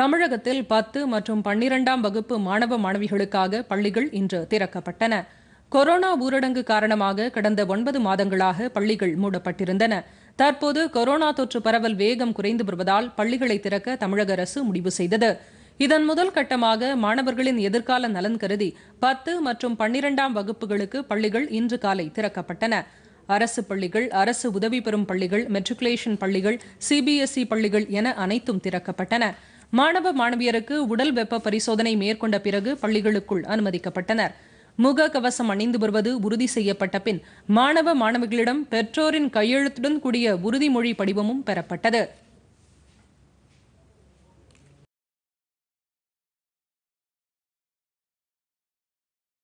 தமிழகத்தில் பத்து மற்றும் பன்னிரெண்டாம் வகுப்பு மாணவ மாணவிகளுக்காக பள்ளிகள் இன்று திறக்கப்பட்டன கொரோனா ஊரடங்கு காரணமாக கடந்த ஒன்பது மாதங்களாக பள்ளிகள் மூடப்பட்டிருந்தன தற்போது கொரோனா தொற்று பரவல் வேகம் குறைந்து வருவதால் பள்ளிகளை திறக்க தமிழக அரசு முடிவு செய்தது இதன் முதல் கட்டமாக மாணவர்களின் எதிர்கால நலன் கருதி பத்து மற்றும் பன்னிரெண்டாம் வகுப்புகளுக்கு பள்ளிகள் இன்று காலை திறக்கப்பட்டன அரசு பள்ளிகள் அரசு உதவி பெறும் பள்ளிகள் மெட்ரிகுலேஷன் பள்ளிகள் சிபிஎஸ்இ பள்ளிகள் என அனைத்தும் திறக்கப்பட்டன மாணவ மாணவியருக்கு உடல் வெப்ப பரிசோதனை மேற்கொண்ட பிறகு பள்ளிகளுக்குள் அனுமதிக்கப்பட்டனர் முக கவசம் அணிந்து வருவது உறுதி செய்யப்பட்ட பின் மாணவ மாணவிகளிடம் பெற்றோரின் கையெழுத்துடன் கூடிய உறுதிமொழி படிவமும் பெறப்பட்டது